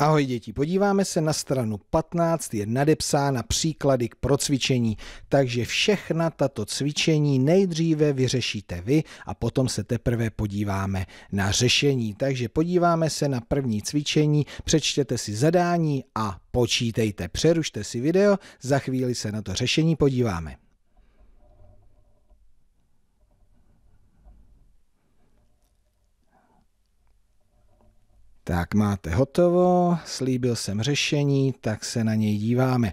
Ahoj děti, podíváme se na stranu 15, je nadepsána příklady k procvičení, takže všechna tato cvičení nejdříve vyřešíte vy a potom se teprve podíváme na řešení. Takže podíváme se na první cvičení, přečtěte si zadání a počítejte. Přerušte si video, za chvíli se na to řešení podíváme. Tak máte hotovo, slíbil jsem řešení, tak se na něj díváme.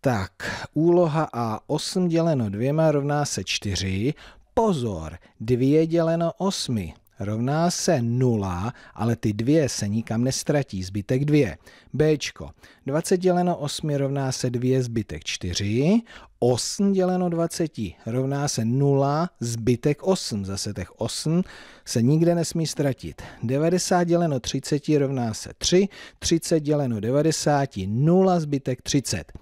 Tak, úloha A8 děleno dvěma rovná se 4. Pozor, 2 děleno 8 rovná se 0, ale ty dvě se nikam nestratí, zbytek 2. B. 20 děleno 8 rovná se 2, zbytek 4. 8 děleno 20 rovná se 0, zbytek 8. Zase těch 8 se nikde nesmí ztratit. 90 děleno 30 rovná se 3, 30 děleno 90, 0, zbytek 30.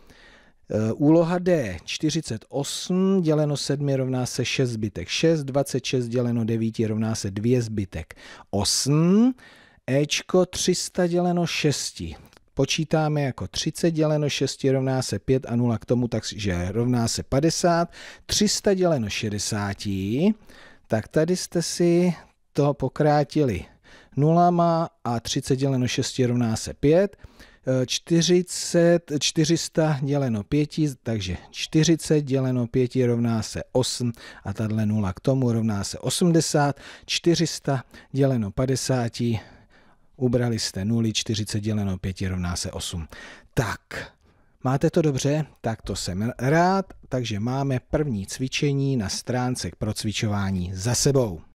Eh, úloha D 48 děleno 7 rovná se 6 zbytek 6, 26 děleno 9 rovná se 2 zbytek 8, Ečko 300 děleno 6. Počítáme jako 30 děleno 6 rovná se 5 a 0 k tomu, takže rovná se 50. 300 děleno 60, tak tady jste si to pokrátili nulama a 30 děleno 6 rovná se 5. 40, 400 děleno 5, takže 40 děleno 5 rovná se 8 a tahle 0 k tomu rovná se 80, 400 děleno 50, ubrali jste 0, 40 děleno 5 rovná se 8. Tak, Máte to dobře? Tak to jsem rád, takže máme první cvičení na stránce k procvičování za sebou.